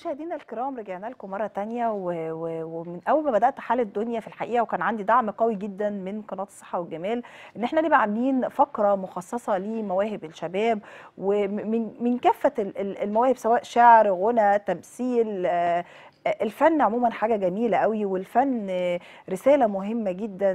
مشاهدينا الكرام رجعنا لكم مره تانية ومن اول ما بدات حال الدنيا في الحقيقه وكان عندي دعم قوي جدا من قناه الصحه والجمال ان احنا نبقى عاملين فقره مخصصه لمواهب الشباب ومن من كافه المواهب سواء شعر غنى تمثيل آه، الفن عموما حاجه جميله قوي والفن رساله مهمه جدا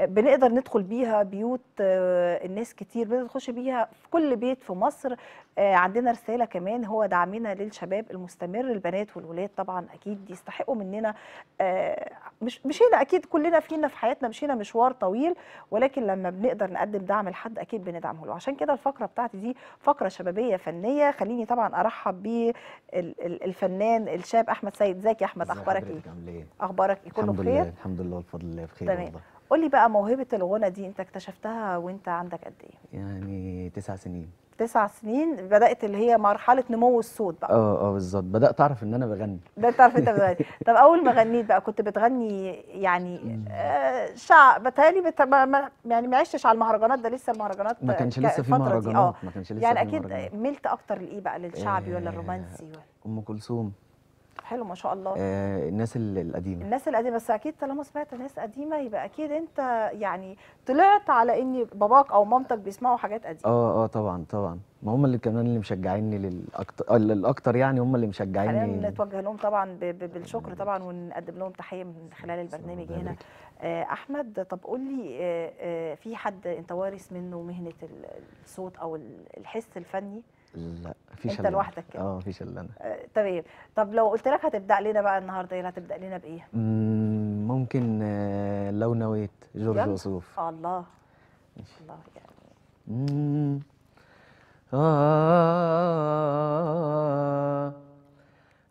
بنقدر ندخل بيها بيوت آه، الناس كتير بنقدر نخش بيها في كل بيت في مصر آه، عندنا رساله كمان هو دعمنا للشباب المستمر البنات والولاد طبعا اكيد يستحقوا مننا آه، مش مشينا اكيد كلنا فينا في حياتنا مشينا مشوار طويل ولكن لما بنقدر نقدم دعم لحد اكيد بندعمه له عشان كده الفقره بتاعتي دي فقره شبابيه فنيه خليني طبعا ارحب بالفنان الشاب احمد سيد زكي احمد اخبارك إيه؟, ايه اخبارك ايه كله بخير الحمد لله والفضل لله بخير تمام قول لي بقى موهبه الغنى دي انت اكتشفتها وانت عندك قد ايه يعني تسع سنين تسع سنين بدات اللي هي مرحله نمو الصوت بقى اه اه بالظبط بدات اعرف ان انا بغني بدات تعرف انت بتغني طب اول ما غنيت بقى كنت بتغني يعني آه شعب بتهيألي بت... ما... يعني ما عشتش على المهرجانات ده لسه المهرجانات ما كانش لسه في مهرجانات آه. ما كانش لسه يعني اكيد ملت اكتر لايه بقى للشعبي ولا آه. الرومانسي ولا ام كلثوم حلو ما شاء الله آه الناس القديمه الناس القديمه بس اكيد طالما سمعت ناس قديمه يبقى اكيد انت يعني طلعت على ان باباك او مامتك بيسمعوا حاجات قديمه اه اه طبعا طبعا ما هم اللي كمان اللي مشجعيني للاكتر يعني هم اللي مشجعيني خلينا نتوجه لهم طبعا بالشكر آه. طبعا ونقدم لهم تحيه من خلال البرنامج هنا آه، احمد طب قول لي آه، في حد انت وارث منه مهنه الصوت او الحس الفني لا في انت لوحدك كده اه في شلانه آه تمام طيب. طب لو قلت لك هتبدا لنا بقى النهارده ايه هتبدا لنا بايه ممكن آه لو نويت جورج وصوف الله الله يعني. آه،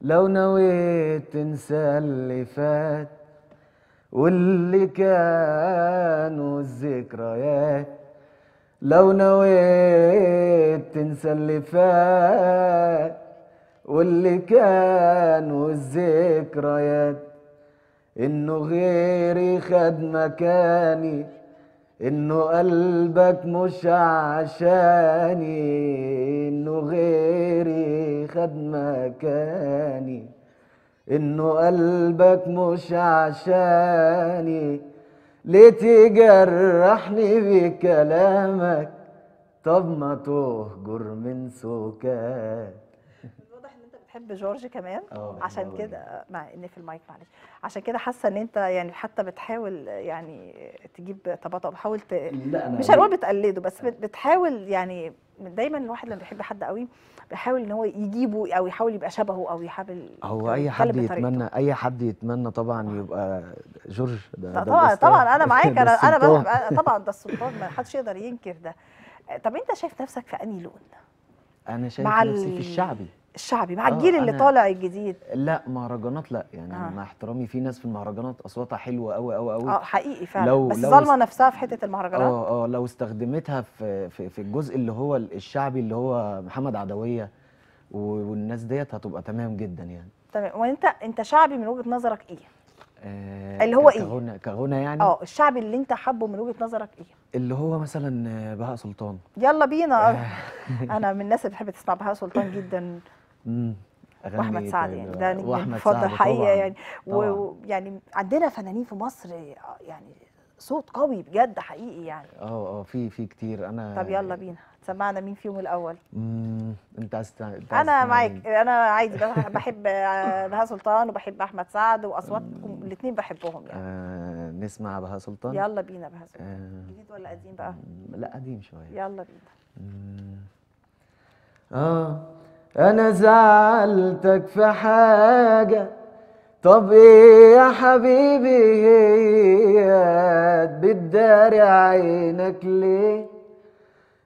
لو نويت تنسى اللي فات واللي كانوا الذكريات لو نويت تنسى اللي فات واللي كان والذكريات انه غيري خد مكاني انه قلبك مش عشاني انه غيري خد مكاني انه قلبك مش عشاني ليه تجرحني بكلامك طب ما تهجر من سكات واضح ان انت بتحب جورج كمان آه، عشان كده مع ان في المايك معلش عشان كده حاسه ان انت يعني حتى بتحاول يعني تجيب تباطؤ بحاول ت... مش هنقول بتقلده بس بتحاول يعني دايما الواحد لما بيحب حد قوي بيحاول ان هو يجيبه او يحاول يبقى شبهه او يحاول هو اي حد يتمنى اي حد يتمنى طبعا يبقى جورج ده طبعا طبعا انا معاك انا انا طبعا ده السلطان ما حدش يقدر ينكر ده طب انت شايف نفسك في انهي لون انا شايف نفسي في الشعبي الشعبي مع آه، الجيل اللي طالع الجديد لا مهرجانات لا يعني آه. مع احترامي في ناس في المهرجانات اصواتها حلوه قوي قوي قوي اه حقيقي فعلا لو بس الظلمه نفسها في حته المهرجانات اه اه لو استخدمتها في في, في الجزء اللي هو الشعبي اللي هو محمد عدويه والناس ديت هتبقى تمام جدا يعني تمام وانت انت شعبي من وجهه نظرك ايه؟ آه اللي هو ايه؟ كغنى كغنى يعني اه الشعبي اللي انت حابه من وجهه نظرك ايه؟ اللي هو مثلا بهاء سلطان يلا بينا آه. انا من الناس اللي بتحب تسمع بهاء سلطان جدا واحمد إيه سعد طيب؟ يعني ده نجم فضل حقيقه يعني ويعني يعني عندنا فنانين في مصر يعني صوت قوي بجد حقيقي يعني اه اه في في كتير انا طب يلا بينا سمعنا مين فيهم الاول امم انت عايز انا معاك انا عادي بحب بهاء سلطان وبحب احمد سعد واصواتكم الاثنين بحبهم يعني آه نسمع بهاء سلطان يلا بينا بهاء سلطان آه جديد ولا قديم بقى لا قديم شويه يلا بينا مم. اه انا زعلتك في حاجة طب ايه يا حبيبي بتداري عينك ليه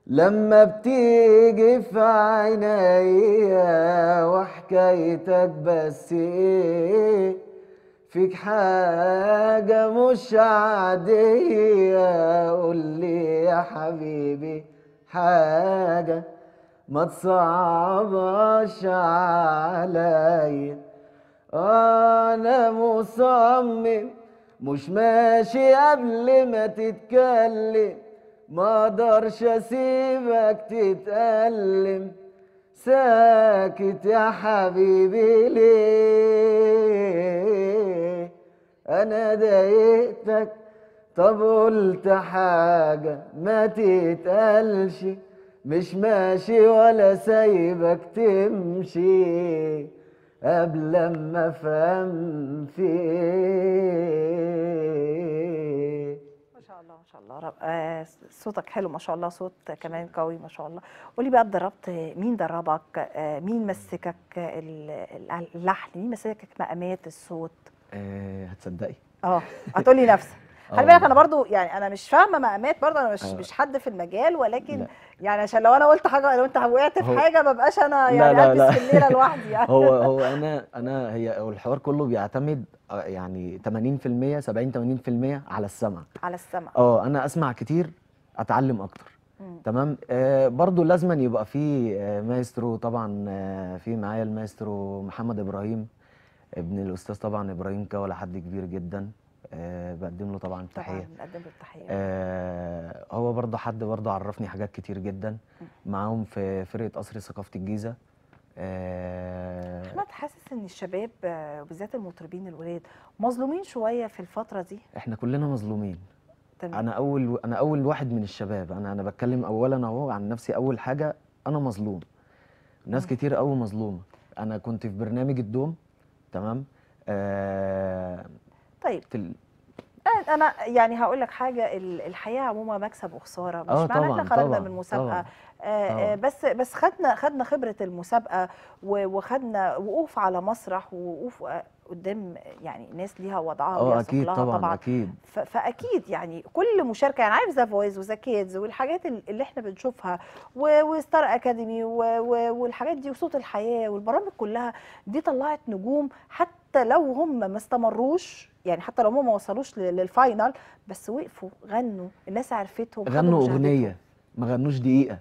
لما بتيجي في عينيا وحكايتك بس ايه فيك حاجة مش عادية قولي يا حبيبي حاجة ما تصعبش عليا انا مصمم مش ماشي قبل ما تتكلم ما اقدرش اسيبك تتألم ساكت يا حبيبي ليه انا ضايقتك طب قلت حاجة ما تتقالش مش ماشي ولا سايبك تمشي قبل ما افهم في ما شاء الله ما شاء الله رب... آه صوتك حلو ما شاء الله صوت كمان قوي ما شاء الله قولي بقى اتدربت مين دربك آه مين مسكك اللحن مين مسكك مقامات الصوت آه هتصدقي اه هتقولي نفسك خلي آه. بالك انا برضو يعني انا مش فاهمه مقامات برضو انا مش أوه. مش حد في المجال ولكن لا. يعني عشان لو انا قلت حاجه لو انت وقعت في حاجه ما بقاش انا يعني لا لا البس في الليله لوحدي يعني هو هو انا انا هي الحوار كله بيعتمد آه، يعني 80% 70 80% على السمع على السمع اه انا اسمع كتير اتعلم اكتر تمام آه برضو لازما يبقى في آه، مايسترو طبعا في معايا المايسترو محمد ابراهيم ابن الاستاذ طبعا ابراهيم كولا حد كبير جدا أه بقدم له طبعا تحيه طبعا بقدم له التحيه أه هو برضه حد برضه عرفني حاجات كتير جدا معاهم في فرقه قصر ثقافه الجيزه أه احمد حاسس ان الشباب وبالذات المطربين الولاد مظلومين شويه في الفتره دي احنا كلنا مظلومين تمام. انا اول انا اول واحد من الشباب انا انا بتكلم اولا اهو عن نفسي اول حاجه انا مظلوم ناس كتير قوي مظلومه انا كنت في برنامج الدوم تمام آه طيب في انا يعني هقول لك حاجه الحياه عموما مكسب وخساره مش آه، معنى ان خرجنا من مسابقه آه, آه، بس بس خدنا خدنا خبره المسابقه وخدنا وقوف على مسرح ووقوف آه، قدام يعني ناس ليها وضعها اه اكيد لها طبعا, طبعا اكيد فاكيد يعني كل مشاركه يعني عارف ذا فويس وذا كيدز والحاجات اللي احنا بنشوفها وستار اكاديمي والحاجات دي وصوت الحياه والبرامج كلها دي طلعت نجوم حتى لو هم ما استمروش يعني حتى لو هم ما وصلوش للفاينل بس وقفوا غنوا الناس عرفتهم غنوا اغنيه ما غنوش دقيقه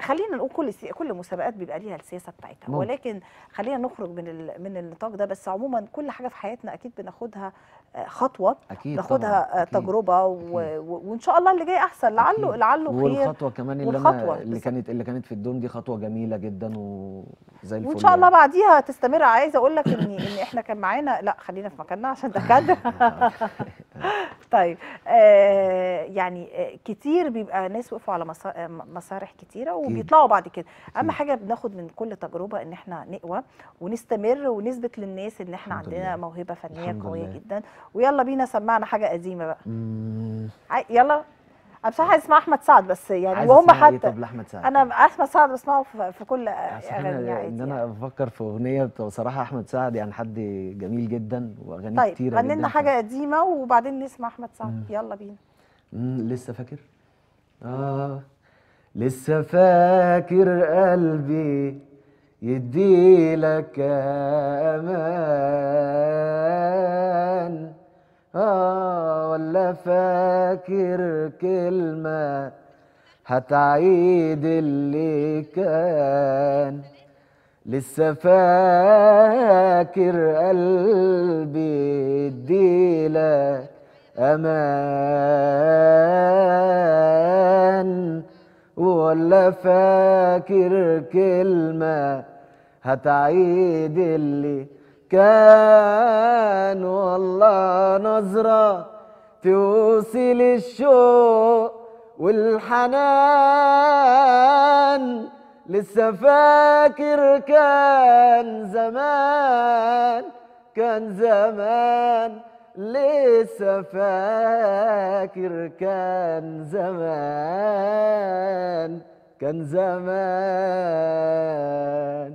خلينا نقول كل سي... كل مسابقات بيبقى ليها السياسه بتاعتها مم. ولكن خلينا نخرج من ال... من النطاق ده بس عموما كل حاجه في حياتنا اكيد بناخدها آه، خطوه أكيد ناخدها طبعا. آه، تجربه و... و... وان شاء الله اللي جاي احسن لعله أكيد. لعله خير والخطوه كمان اللي, والخطوة أنا... اللي كانت اللي كانت في الدوم دي خطوه جميله جدا وزي الفل وان شاء الله يعني. بعديها تستمر عايزه اقول لك ان ان احنا كان معانا لا خلينا في مكاننا عشان ده طيب آه، يعني آه، كتير بيبقى ناس وقفوا على آه، مسارح كتيره وبيطلعوا بعد كده اهم حاجه بناخد من كل تجربه ان احنا نقوى ونستمر ونثبت للناس ان احنا عندنا موهبه فنيه قويه جدا ويلا بينا سمعنا حاجه قديمه بقى يلا انا بصراحه اسمع احمد سعد بس يعني وهم إيه؟ حتى طب لاحمد سعد انا احمد سعد بسمعه في كل اغاني يعني ان انا بفكر يعني. في اغنيه بصراحه احمد سعد يعني حد جميل جدا واغاني طيب كتيره جدا طيب لنا حاجه قديمه وبعدين نسمع احمد سعد مم. يلا بينا مم. لسه فاكر اه لسه فاكر قلبي يديلك امان اه ولا فاكر كلمة هتعيد اللي كان لسه فاكر قلبي اديلك امان ولا فاكر كلمه هتعيد اللي كان والله نظره توصل الشوق والحنان لسه فاكر كان زمان كان زمان لسه فاكر كان زمان كان زمان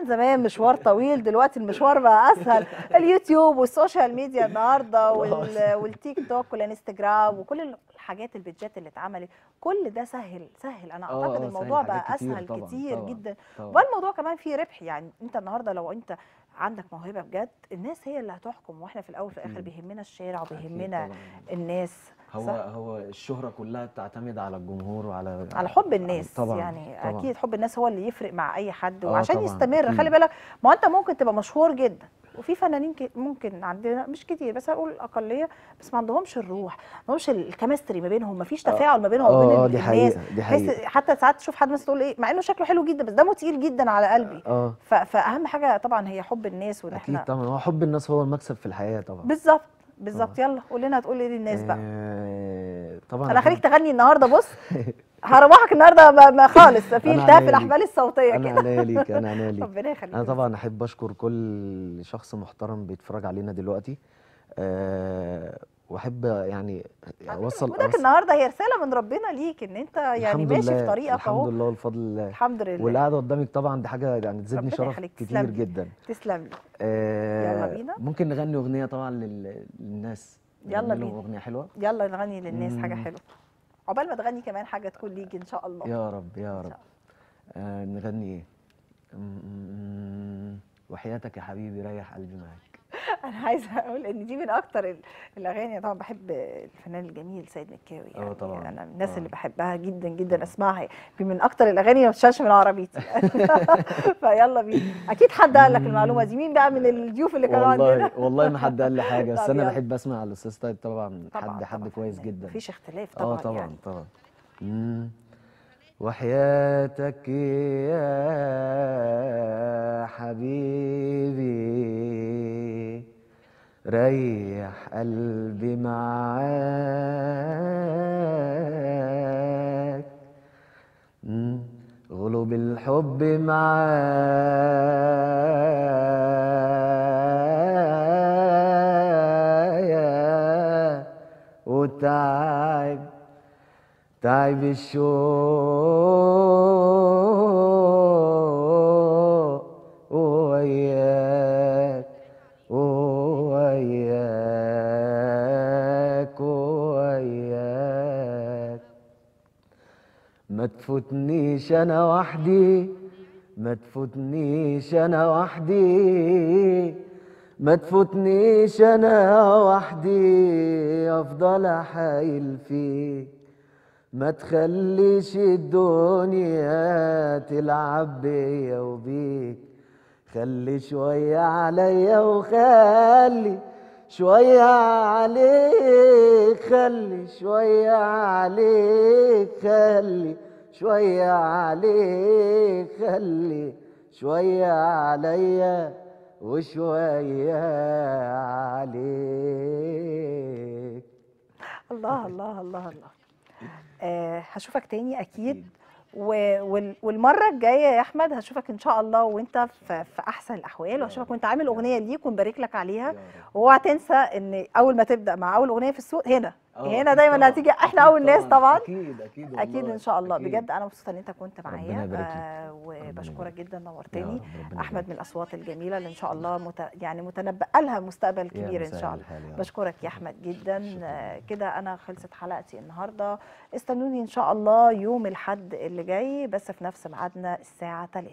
كان زمان مشوار طويل دلوقتي المشوار بقى اسهل اليوتيوب والسوشيال ميديا النهارده اه. والتيك توك والانستجرام وكل الحاجات البيدجات اللي اتعملت كل ده سهل سهل انا آه، آه، اعتقد الموضوع بقى اسهل طبعًا كتير طبعًا جدا والموضوع كمان فيه ربح يعني انت النهارده لو انت عندك موهبه بجد الناس هي اللي هتحكم واحنا في الاول وفي الاخر بيهمنا الشارع وبيهمنا الناس هو صح؟ هو الشهره كلها بتعتمد على الجمهور وعلى على حب الناس طبعًا يعني طبعًا اكيد حب الناس هو اللي يفرق مع اي حد آه، وعشان طبعًا يستمر م. خلي بالك ما انت ممكن تبقى مشهور جدا وفي فنانين ممكن عندنا مش كتير بس هقول اقليه بس ما عندهمش الروح ما عندهمش الكيمستري ما بينهم ما فيش آه. تفاعل ما بينهم آه، وبين دي الناس دي حقيقة. حتى ساعات تشوف حد مثلا تقول ايه مع انه شكله حلو جدا بس دمه تقيل جدا على قلبي آه. فاهم حاجه طبعا هي حب الناس وان احنا اكيد طبعا هو حب الناس هو المكسب في الحياه طبعا بالظبط بالظبط يلا قول لنا هتقول ايه للناس بقى آه، طبعا انا هخليك تغني النهارده بص هروحك النهارده ما خالص في التهاب في الاحبال الصوتيه كده انا عينيا ليك انا عينيا ليك ربنا يخليك انا طبعا احب اشكر كل شخص محترم بيتفرج علينا دلوقتي آه واحب يعني اوصل وجودك النهارده هي رساله من ربنا ليك ان انت يعني ماشي في طريقك اهو الحمد لله والفضل لله الحمد لله والقعده قدامك طبعا دي حاجه يعني تزيدني شرف كتير جدا تسلم لي آه يلا بينا ممكن نغني اغنيه طبعا للناس يلا بينا اغنيه حلوه يلا نغني للناس حاجه حلوه عقبال ما تغني كمان حاجه تكون ليك ان شاء الله يا رب يا رب آه نغني ايه وحياتك يا حبيبي ريح قلبي معاك انا عايزه اقول ان دي من اكتر الاغاني طبعا بحب الفنان الجميل سيد مكاوي آه، يعني طبعا. انا من الناس أوه. اللي آه. بحبها جدا جدا آه. اسمعها من اكتر الاغاني اللي ما من عربيتي فيلا بينا اكيد حد قال لك المعلومه دي مين بقى من الضيوف اللي كانوا عندنا والله ما حد قال لي حاجه بس انا بحب اسمع الاستاذ طيب طبعا حد حد كويس يعني جدا مفيش اختلاف طبعا اه طبعا يعني. طبعا مم. وحياتك يا حبيبي ريح قلبي معاك غلب الحب معايا وتعب تعب الشوق تفوتنيش انا وحدي ما تفوتنيش انا وحدي ما تفوتنيش انا وحدي افضل حايل فيك ما تخليش الدنيا تلعب بيا وبيك خلي شوية عليا وخلي شوية عليك خلي شوية عليك خلي شوية عليك خلي شوية عليا وشوية عليك الله الله الله الله آه هشوفك تاني أكيد والمره الجايه يا احمد هشوفك ان شاء الله وانت في احسن الاحوال وهشوفك وانت عامل اغنيه ليك ونبارك لك عليها واوعى تنسى ان اول ما تبدا مع اول اغنيه في السوق هنا آه، هنا دايما هتيجي احنا اول ناس طبعا اكيد اكيد اكيد ان شاء الله أكيد. بجد انا مبسوطه ان انت كنت معايا آه، وبشكرك جدا نورتني احمد من الاصوات الجميله اللي ان شاء الله مت... يعني متنبأ لها مستقبل كبير ان شاء الله بشكرك يا احمد جدا كده انا خلصت حلقتي النهارده استنوني ان شاء الله يوم الاحد اللي جاي بس في نفس ميعادنا الساعه 3